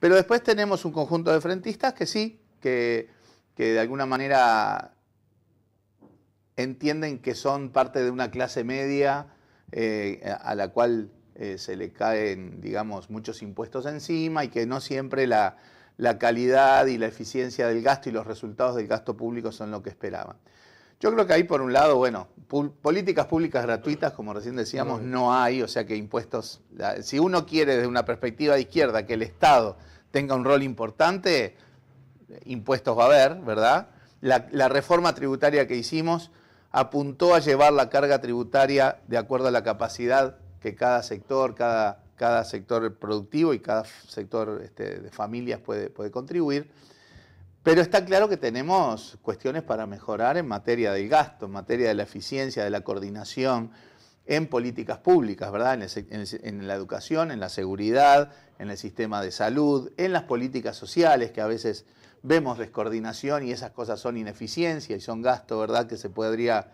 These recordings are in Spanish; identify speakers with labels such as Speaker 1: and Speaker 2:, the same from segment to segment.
Speaker 1: Pero después tenemos un conjunto de frentistas que sí, que, de alguna manera entienden que son parte de una clase media eh, a la cual eh, se le caen, digamos, muchos impuestos encima y que no siempre la, calidad y la eficiencia del gasto y los resultados del gasto público son lo que esperaban. Yo creo que ahí, por un lado, bueno, políticas públicas gratuitas, como recién decíamos, no hay, o sea que impuestos, si uno quiere desde una perspectiva de izquierda que el Estado tenga un rol importante, impuestos va a haber, ¿verdad? La, reforma tributaria que hicimos apuntó a llevar la carga tributaria de acuerdo a la capacidad que cada sector, cada, cada sector productivo y cada sector este, de familias puede, puede contribuir. Pero está claro que tenemos cuestiones para mejorar en materia del gasto, en materia de la eficiencia, de la coordinación, en políticas públicas, ¿verdad? En, la educación, en la seguridad, en el sistema de salud, en las políticas sociales, que a veces vemos descoordinación y esas cosas son ineficiencia y son gasto, ¿verdad? Que se podría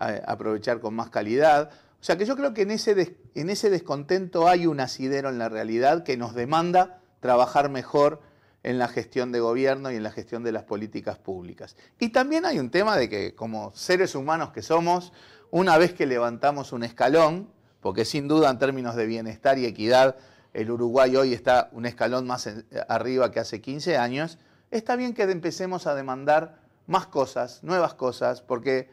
Speaker 1: eh, aprovechar con más calidad. O sea que yo creo que en ese, en ese descontento hay un asidero en la realidad que nos demanda trabajar mejor en la gestión de gobierno y en la gestión de las políticas públicas. Y también hay un tema de que como seres humanos que somos, una vez que levantamos un escalón, porque sin duda en términos de bienestar y equidad, el Uruguay hoy está un escalón más arriba que hace 15 años, está bien que empecemos a demandar más cosas, nuevas cosas, porque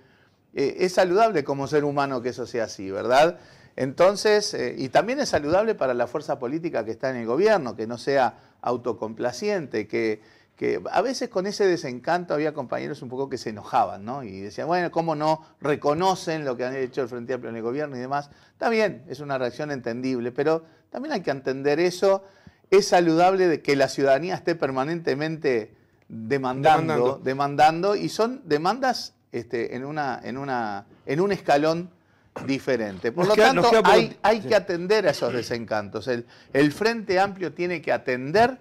Speaker 1: eh, es saludable como ser humano que eso sea así, ¿verdad? Entonces, eh, y también es saludable para la fuerza política que está en el gobierno, que no sea autocomplaciente, que, que a veces con ese desencanto había compañeros un poco que se enojaban, ¿no? Y decían, bueno, ¿cómo no reconocen lo que han hecho el Frente Amplio en el gobierno y demás? Está bien, es una reacción entendible, pero también hay que entender eso. Es saludable de que la ciudadanía esté permanentemente demandando, demandando, y son demandas este, en un escalón diferente. Por lo tanto, hay, que atender a esos desencantos. El, Frente Amplio tiene que atender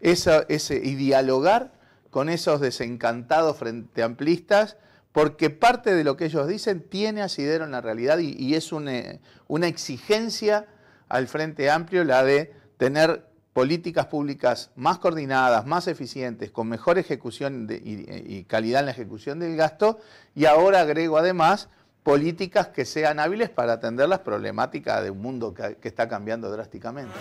Speaker 1: ese, y dialogar con esos desencantados frente amplistas, porque parte de lo que ellos dicen tiene asidero en la realidad y, es eh, una, exigencia al Frente Amplio la de tener políticas públicas más coordinadas, más eficientes, con mejor ejecución y calidad en la ejecución del gasto, y ahora agrego además políticas que sean hábiles para atender las problemáticas de un mundo que, está cambiando drásticamente.